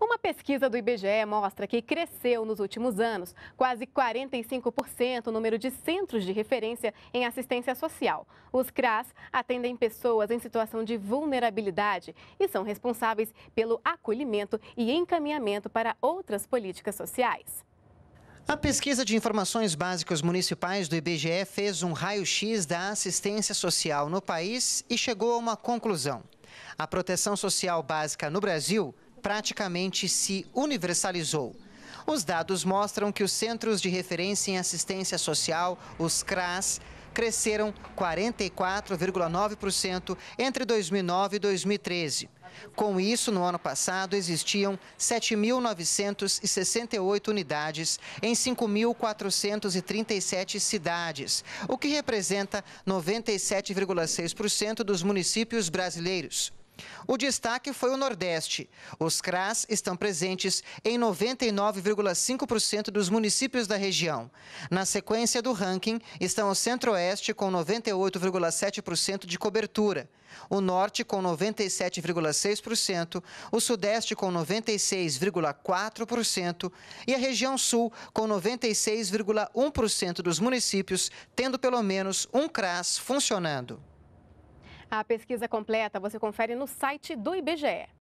Uma pesquisa do IBGE mostra que cresceu nos últimos anos quase 45% o número de centros de referência em assistência social. Os CRAS atendem pessoas em situação de vulnerabilidade e são responsáveis pelo acolhimento e encaminhamento para outras políticas sociais. A pesquisa de informações básicas municipais do IBGE fez um raio-x da assistência social no país e chegou a uma conclusão. A proteção social básica no Brasil praticamente se universalizou. Os dados mostram que os Centros de Referência em Assistência Social, os CRAS, cresceram 44,9% entre 2009 e 2013. Com isso, no ano passado, existiam 7.968 unidades em 5.437 cidades, o que representa 97,6% dos municípios brasileiros. O destaque foi o Nordeste. Os CRAS estão presentes em 99,5% dos municípios da região. Na sequência do ranking estão o Centro-Oeste com 98,7% de cobertura, o Norte com 97,6%, o Sudeste com 96,4% e a região Sul com 96,1% dos municípios tendo pelo menos um CRAS funcionando. A pesquisa completa você confere no site do IBGE.